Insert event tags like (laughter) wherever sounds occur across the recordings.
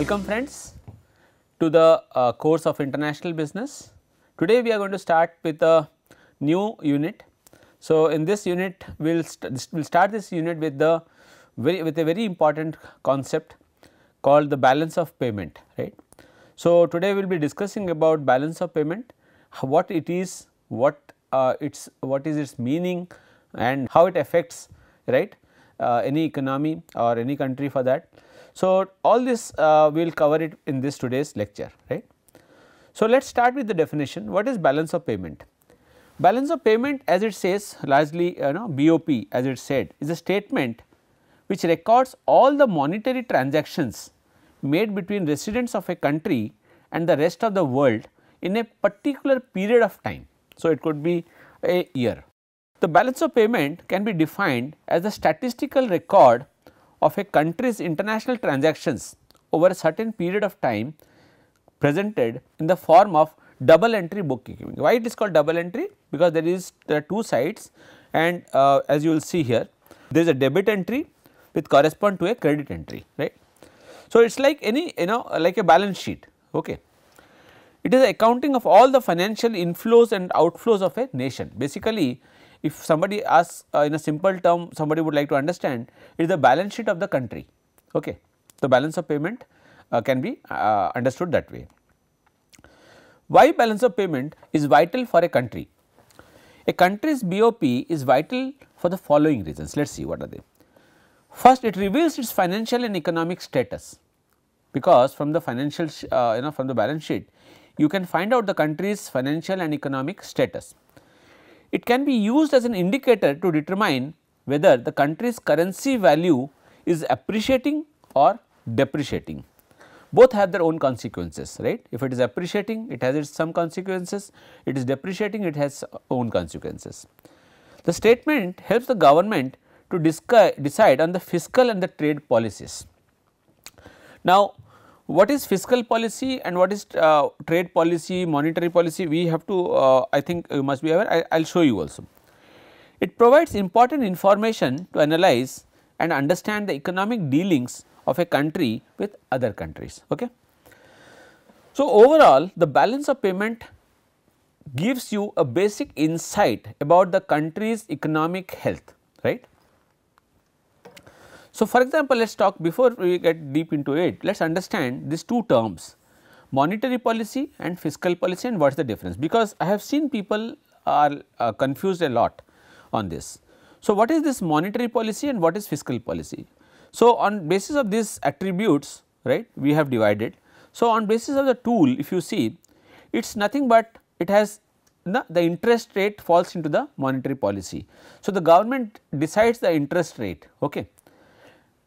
Welcome friends to the uh, course of international business. Today we are going to start with a new unit. So, in this unit we will st we'll start this unit with the very with a very important concept called the balance of payment right. So, today we will be discussing about balance of payment what it is what uh, its what is its meaning and how it affects right uh, any economy or any country for that. So, all this uh, we will cover it in this today's lecture right. So, let us start with the definition what is balance of payment? Balance of payment as it says largely you know BOP as it said is a statement which records all the monetary transactions made between residents of a country and the rest of the world in a particular period of time. So, it could be a year. The balance of payment can be defined as a statistical record of a country's international transactions over a certain period of time presented in the form of double entry bookkeeping. Why it is called double entry? Because there is there are two sides and uh, as you will see here there is a debit entry which correspond to a credit entry right. So, it is like any you know like a balance sheet okay. It is accounting of all the financial inflows and outflows of a nation basically if somebody asks uh, in a simple term somebody would like to understand it is the balance sheet of the country okay the balance of payment uh, can be uh, understood that way why balance of payment is vital for a country a country's bop is vital for the following reasons let's see what are they first it reveals its financial and economic status because from the financial uh, you know from the balance sheet you can find out the country's financial and economic status it can be used as an indicator to determine whether the country's currency value is appreciating or depreciating. Both have their own consequences, right. If it is appreciating, it has its some consequences, it is depreciating, it has own consequences. The statement helps the government to decide on the fiscal and the trade policies. Now, what is fiscal policy and what is uh, trade policy, monetary policy, we have to uh, I think you must be aware, I will show you also. It provides important information to analyze and understand the economic dealings of a country with other countries. Okay? So, overall the balance of payment gives you a basic insight about the country's economic health, right. So, for example, let us talk before we get deep into it, let us understand these two terms monetary policy and fiscal policy and what is the difference because I have seen people are uh, confused a lot on this. So, what is this monetary policy and what is fiscal policy? So, on basis of these attributes right we have divided. So, on basis of the tool if you see it is nothing but it has the, the interest rate falls into the monetary policy. So, the government decides the interest rate okay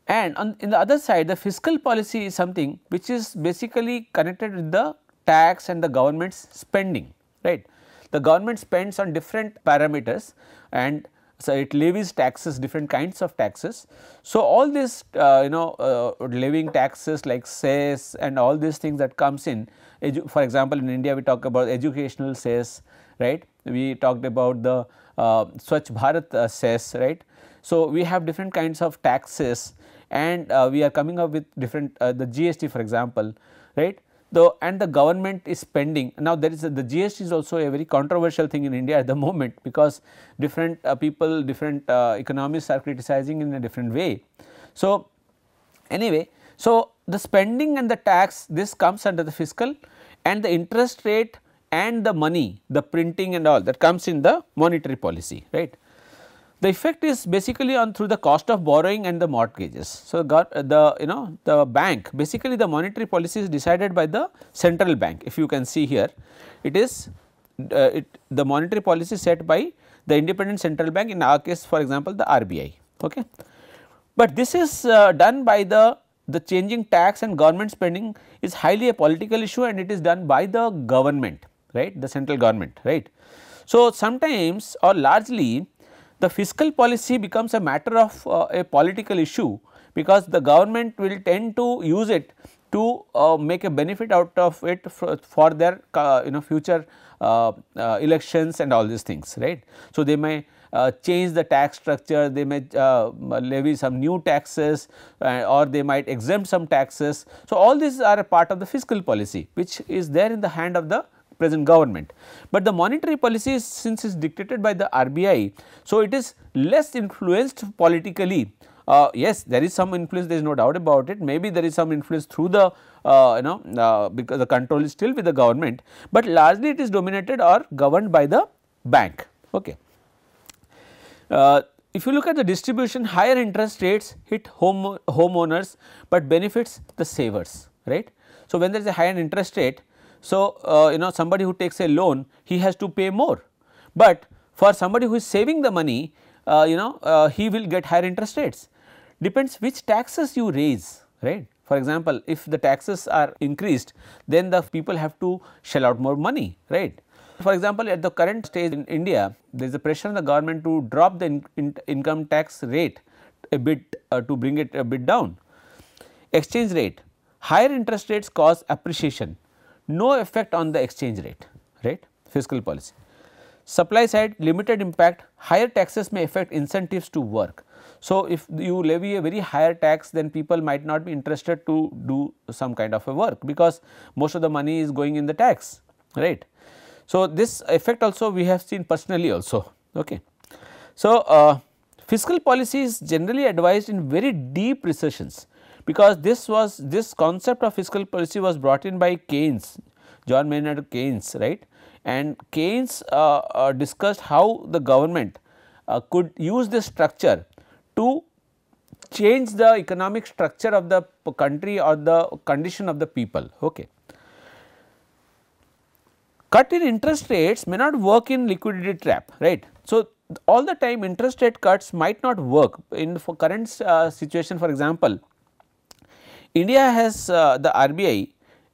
and on in the other side the fiscal policy is something which is basically connected with the tax and the government's spending, right. The government spends on different parameters and so it levies taxes different kinds of taxes. So, all this uh, you know uh, levying taxes like cess and all these things that comes in for example, in India we talk about educational cess right, we talked about the uh, Swachh Bharat uh, cess right. So, we have different kinds of taxes and uh, we are coming up with different uh, the GST for example, right. Though and the government is spending now there is a, the GST is also a very controversial thing in India at the (laughs) moment because different uh, people different uh, economists are criticizing in a different way. So, anyway so the spending and the tax this comes under the fiscal and the interest rate and the money the printing and all that comes in the monetary policy right. The effect is basically on through the cost of borrowing and the mortgages. So, the you know the bank basically the monetary policy is decided by the central bank if you can see here it is uh, it, the monetary policy set by the independent central bank in our case for example the RBI. Okay. But this is uh, done by the the changing tax and government spending is highly a political issue and it is done by the government right the central government right. So, sometimes or largely the fiscal policy becomes a matter of uh, a political issue because the government will tend to use it to uh, make a benefit out of it for, their uh, you know future uh, uh, elections and all these things right. So, they may uh, change the tax structure, they may uh, levy some new taxes uh, or they might exempt some taxes. So, all these are a part of the fiscal policy which is there in the hand of the present government. But the monetary policy since is dictated by the RBI, so it is less influenced politically. Uh, yes, there is some influence, there is no doubt about it. Maybe there is some influence through the, uh, you know, uh, because the control is still with the government, but largely it is dominated or governed by the bank. Okay. Uh, if you look at the distribution, higher interest rates hit home homeowners, but benefits the savers, right. So, when there is a higher interest rate, so, uh, you know somebody who takes a loan he has to pay more, but for somebody who is saving the money uh, you know uh, he will get higher interest rates depends which taxes you raise right. For example, if the taxes are increased then the people have to shell out more money right. For example, at the current stage in India there is a pressure on the government to drop the in in income tax rate a bit uh, to bring it a bit down. Exchange rate, higher interest rates cause appreciation no effect on the exchange rate, right, fiscal policy. Supply side limited impact, higher taxes may affect incentives to work. So, if you levy a very higher tax then people might not be interested to do some kind of a work because most of the money is going in the tax, right. So, this effect also we have seen personally also, okay. So, uh, fiscal policy is generally advised in very deep recessions because this was this concept of fiscal policy was brought in by Keynes, John Maynard Keynes, right? And Keynes uh, uh, discussed how the government uh, could use this structure to change the economic structure of the country or the condition of the people. Okay. Cut in interest rates may not work in liquidity trap, right. So, all the time interest rate cuts might not work in the current uh, situation for example, India has uh, the RBI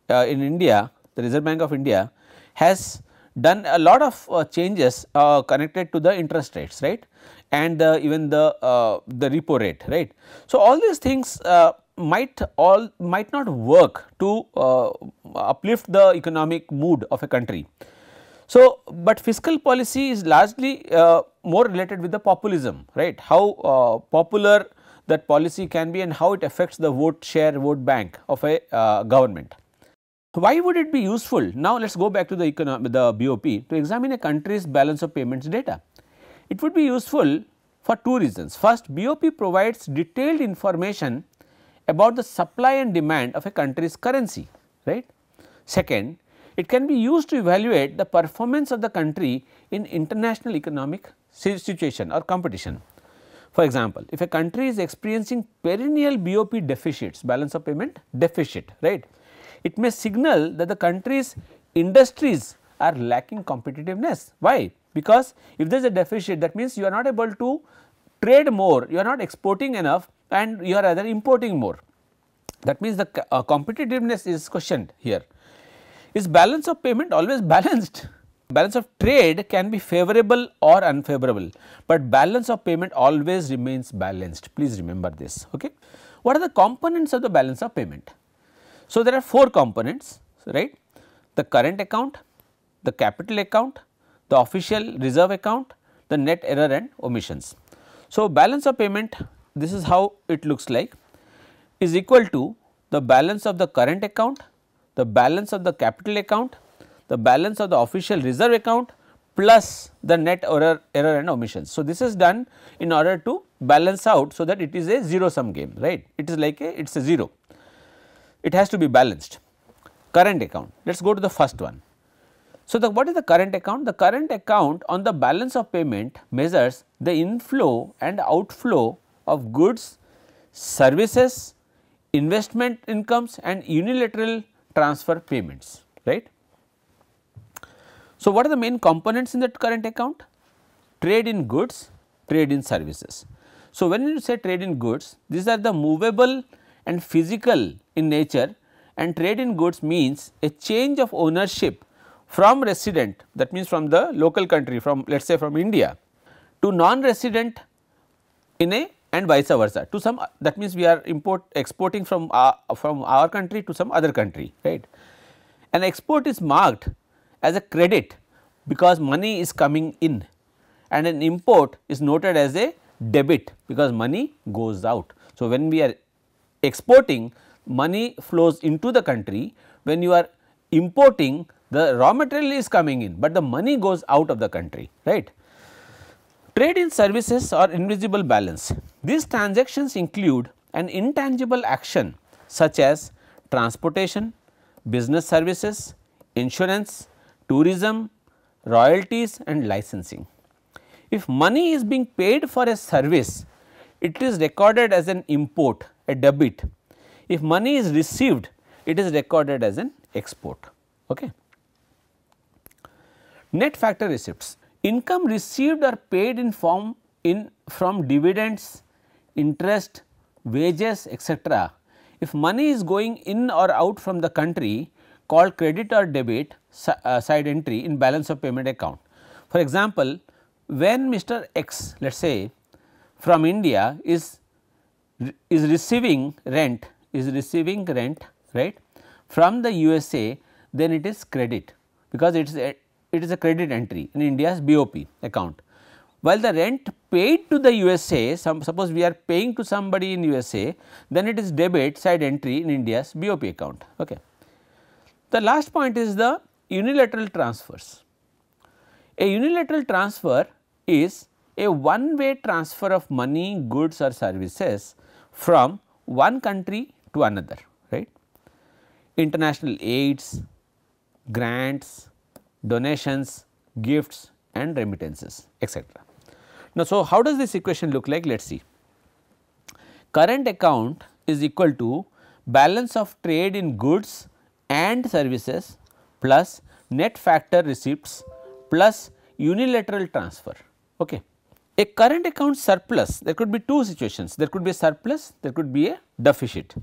uh, in India, the Reserve Bank of India has done a lot of uh, changes uh, connected to the interest rates, right? And the, even the uh, the repo rate, right? So all these things uh, might all might not work to uplift the economic mood of a country. So, but fiscal policy is largely more related with the populism, right? How popular that policy can be and how it affects the vote share vote bank of a uh, government. Why would it be useful? Now let us go back to the, the BOP to examine a country's balance of payments data. It would be useful for two reasons. First, BOP provides detailed information about the supply and demand of a country's currency, right. Second, it can be used to evaluate the performance of the country in international economic situation or competition. For example, if a country is experiencing perennial BOP deficits, balance of payment deficit, right, it may signal that the country's industries are lacking competitiveness. Why? Because if there is a deficit, that means you are not able to trade more, you are not exporting enough and you are rather importing more. That means the uh, competitiveness is questioned here. Is balance of payment always (laughs) balanced? Balance of trade can be favorable or unfavorable, but balance of payment always remains balanced. Please remember this. Okay. What are the components of the balance of payment? So, there are four components, right? The current account, the capital account, the official reserve account, the net error and omissions. So, balance of payment this is how it looks like is equal to the balance of the current account, the balance of the capital account, the balance of the official reserve account plus the net error, error and omissions. So, this is done in order to balance out so that it is a zero sum game right it is like a it is a zero it has to be balanced current account let us go to the first one. So, the what is the current account the current account on the balance of payment measures the inflow and outflow of goods services investment incomes and unilateral transfer payments right. So, what are the main components in that current account? Trade in goods, trade in services. So, when you say trade in goods, these are the movable and physical in nature and trade in goods means a change of ownership from resident that means from the local country from let us say from India to non-resident in a and vice versa to some that means we are import exporting from our, uh, from our country to some other country right. An export is marked as a credit because money is coming in and an import is noted as a debit because money goes out. So, when we are exporting money flows into the country, when you are importing the raw material is coming in, but the money goes out of the country right. Trade in services or invisible balance. These transactions include an intangible action such as transportation, business services, insurance, tourism, royalties and licensing. If money is being paid for a service, it is recorded as an import, a debit. If money is received, it is recorded as an export. Okay. Net factor receipts, income received or paid in form in from dividends, interest, wages etc. If money is going in or out from the country, called credit or debit uh, side entry in balance of payment account. For example, when Mr. X let us say from India is is receiving rent is receiving rent right from the USA then it is credit because it is a, it is a credit entry in India's BOP account. While the rent paid to the USA some suppose we are paying to somebody in USA then it is debit side entry in India's BOP account. Okay. The last point is the unilateral transfers. A unilateral transfer is a one way transfer of money, goods or services from one country to another, right. International aids, grants, donations, gifts and remittances etc. Now, so how does this equation look like? Let us see. Current account is equal to balance of trade in goods and services plus net factor receipts plus unilateral transfer. Okay. A current account surplus, there could be two situations, there could be a surplus, there could be a deficit.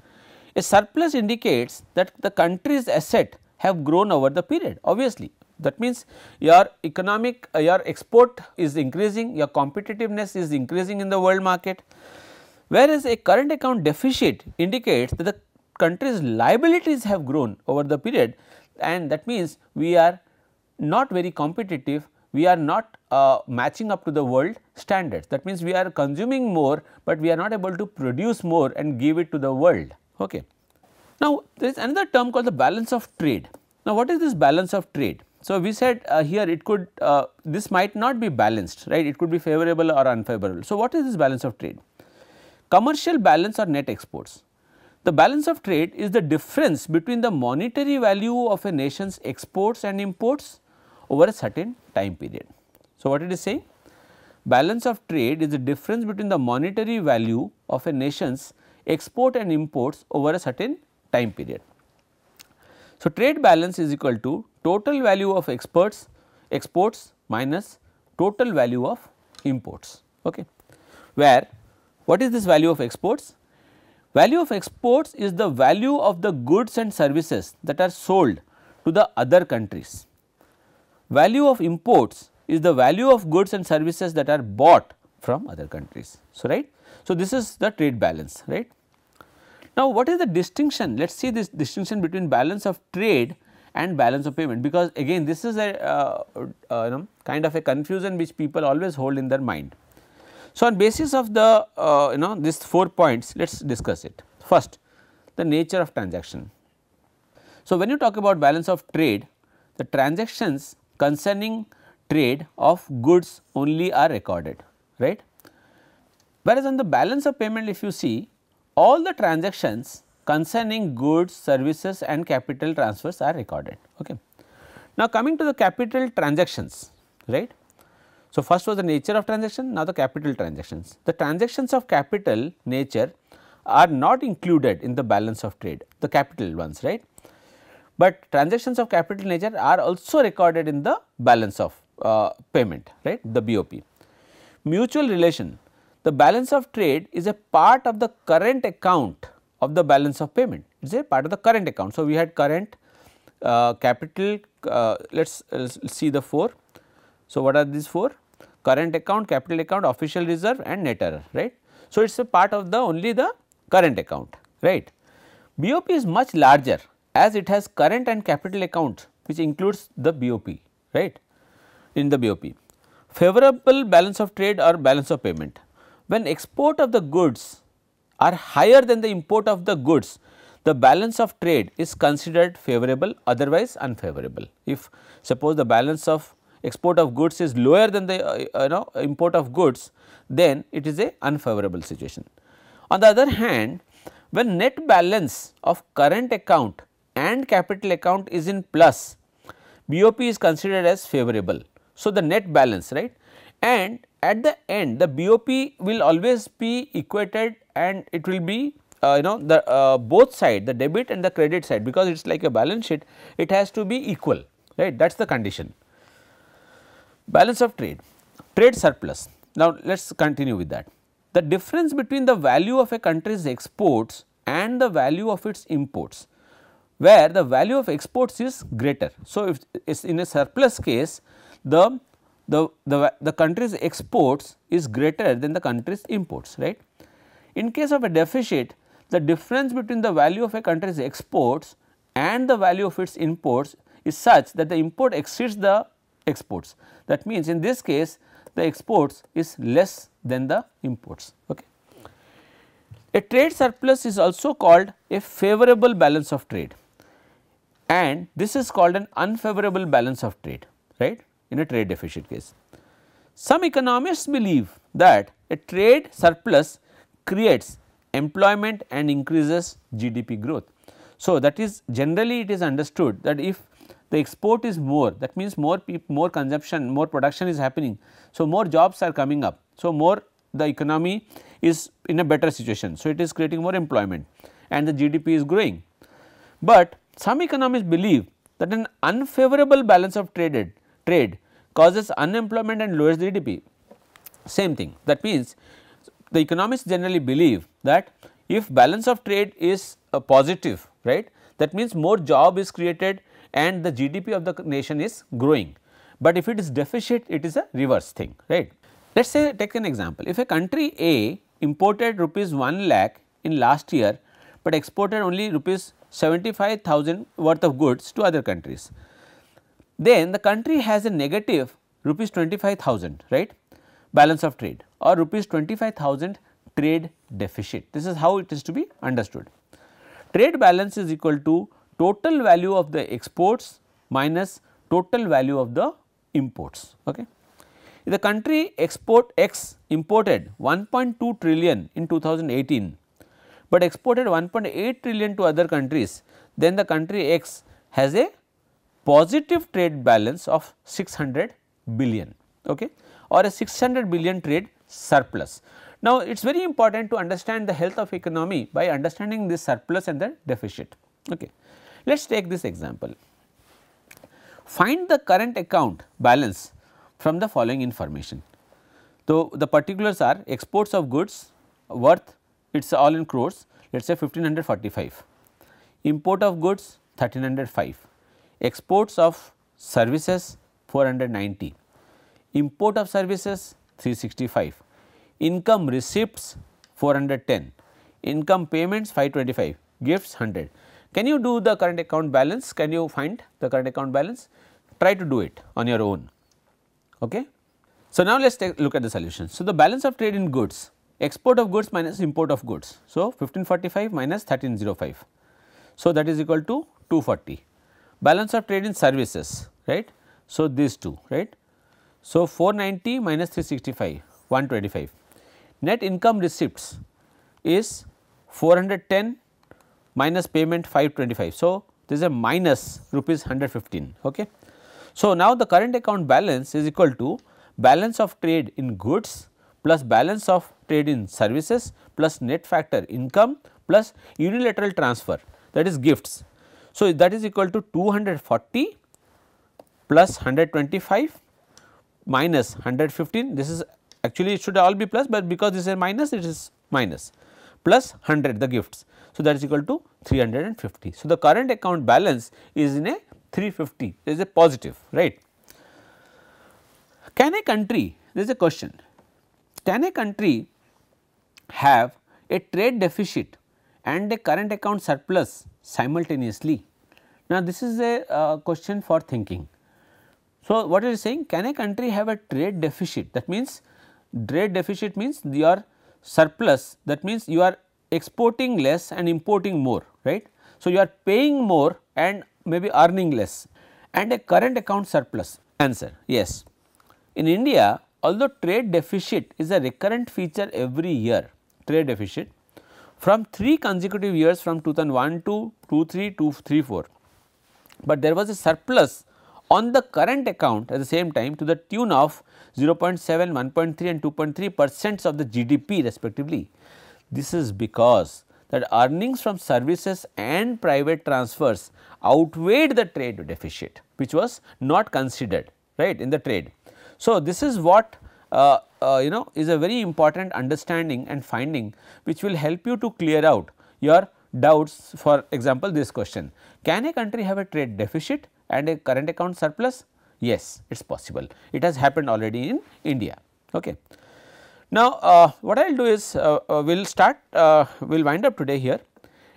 A surplus indicates that the country's asset have grown over the period obviously. That means, your economic, uh, your export is increasing, your competitiveness is increasing in the world market. Whereas, a current account deficit indicates that the Countries' liabilities have grown over the period and that means we are not very competitive, we are not uh, matching up to the world standards. That means we are consuming more, but we are not able to produce more and give it to the world. Okay. Now, there is another term called the balance of trade. Now, what is this balance of trade? So, we said uh, here it could uh, this might not be balanced right it could be favorable or unfavorable. So, what is this balance of trade? Commercial balance or net exports the balance of trade is the difference between the monetary value of a nation's exports and imports over a certain time period. So, what it is saying? Balance of trade is the difference between the monetary value of a nation's export and imports over a certain time period. So, trade balance is equal to total value of exports, exports minus total value of imports, okay. where what is this value of exports? Value of exports is the value of the goods and services that are sold to the other countries. Value of imports is the value of goods and services that are bought from other countries. So, right. So, this is the trade balance, right. Now, what is the distinction? Let us see this distinction between balance of trade and balance of payment because again this is a uh, uh, you know, kind of a confusion which people always hold in their mind. So, on basis of the uh, you know these 4 points let us discuss it. First the nature of transaction. So, when you talk about balance of trade the transactions concerning trade of goods only are recorded right. Whereas, on the balance of payment if you see all the transactions concerning goods, services and capital transfers are recorded. Okay. Now, coming to the capital transactions right so, first was the nature of transaction, now the capital transactions. The transactions of capital nature are not included in the balance of trade, the capital ones, right. But transactions of capital nature are also recorded in the balance of uh, payment, right, the BOP. Mutual relation, the balance of trade is a part of the current account of the balance of payment, it is a part of the current account. So, we had current, uh, capital, uh, let us see the 4. So, what are these 4? current account, capital account, official reserve and net error, right. So, it is a part of the only the current account, right. BOP is much larger as it has current and capital account which includes the BOP, right, in the BOP. Favorable balance of trade or balance of payment. When export of the goods are higher than the import of the goods, the balance of trade is considered favorable otherwise unfavorable. If suppose the balance of export of goods is lower than the uh, uh, you know import of goods then it is a unfavorable situation. On the other hand when net balance of current account and capital account is in plus BOP is considered as favorable. So, the net balance right and at the end the BOP will always be equated and it will be uh, you know the uh, both side the debit and the credit side because it is like a balance sheet it has to be equal right that is the condition. Balance of trade, trade surplus. Now, let us continue with that. The difference between the value of a country's exports and the value of its imports, where the value of exports is greater. So, if it is in a surplus case, the, the, the, the country's exports is greater than the country's imports, right. In case of a deficit, the difference between the value of a country's exports and the value of its imports is such that the import exceeds the exports. That means in this case the exports is less than the imports. Okay. A trade surplus is also called a favorable balance of trade and this is called an unfavorable balance of trade right in a trade deficit case. Some economists believe that a trade surplus creates employment and increases GDP growth. So, that is generally it is understood that if the export is more that means more more consumption more production is happening so more jobs are coming up so more the economy is in a better situation so it is creating more employment and the gdp is growing but some economists believe that an unfavorable balance of traded trade causes unemployment and lowers gdp same thing that means the economists generally believe that if balance of trade is uh, positive right that means more job is created and the GDP of the nation is growing. But if it is deficit, it is a reverse thing, right. Let us say take an example, if a country A imported rupees 1 lakh in last year, but exported only rupees 75,000 worth of goods to other countries, then the country has a negative rupees 25,000 right balance of trade or rupees 25,000 trade deficit. This is how it is to be understood. Trade balance is equal to total value of the exports minus total value of the imports. Okay. If the country export X imported 1.2 trillion in 2018, but exported 1.8 trillion to other countries, then the country X has a positive trade balance of 600 billion okay, or a 600 billion trade surplus. Now, it is very important to understand the health of economy by understanding this surplus and the deficit. Okay. Let us take this example. Find the current account balance from the following information. So, the particulars are exports of goods worth it is all in crores let us say 1545, import of goods 1305, exports of services 490, import of services 365, income receipts 410, income payments 525, gifts 100. Can you do the current account balance? Can you find the current account balance? Try to do it on your own. Okay? So, now let us take look at the solution. So, the balance of trade in goods, export of goods minus import of goods. So, 1545 minus 1305. So, that is equal to 240. Balance of trade in services, right. So, these two, right. So, 490 minus 365, 125. Net income receipts is 410 minus payment 525. So, this is a minus rupees 115. Okay. So, now the current account balance is equal to balance of trade in goods plus balance of trade in services plus net factor income plus unilateral transfer that is gifts. So, that is equal to 240 plus 125 minus 115 this is actually it should all be plus but because this is minus it is minus plus 100 the gifts. So, that is equal to 350. So, the current account balance is in a 350 there is a positive right. Can a country there is a question can a country have a trade deficit and a current account surplus simultaneously. Now, this is a uh, question for thinking. So, what is saying can a country have a trade deficit that means trade deficit means your surplus that means you are exporting less and importing more, right. So, you are paying more and maybe earning less and a current account surplus answer yes. In India although trade deficit is a recurrent feature every year trade deficit from 3 consecutive years from 2001 to 23 to 34, but there was a surplus on the current account at the same time to the tune of 0 0.7, 1.3 and 2.3 percents of the GDP respectively. This is because that earnings from services and private transfers outweighed the trade deficit which was not considered right in the trade. So, this is what uh, uh, you know is a very important understanding and finding which will help you to clear out your doubts for example, this question can a country have a trade deficit and a current account surplus? Yes, it is possible. It has happened already in India. Okay. Now, uh, what I will do is uh, uh, we will start, uh, we will wind up today here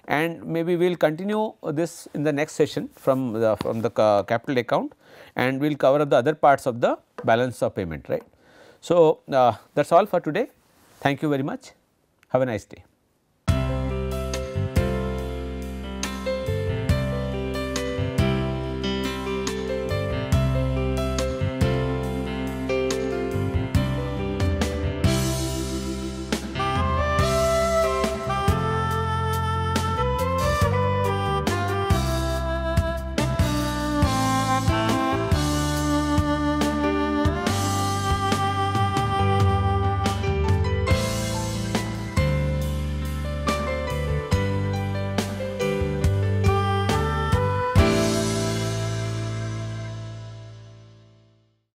and maybe we will continue this in the next session from the, from the uh, capital account and we will cover the other parts of the balance of payment right. So, uh, that is all for today. Thank you very much. Have a nice day.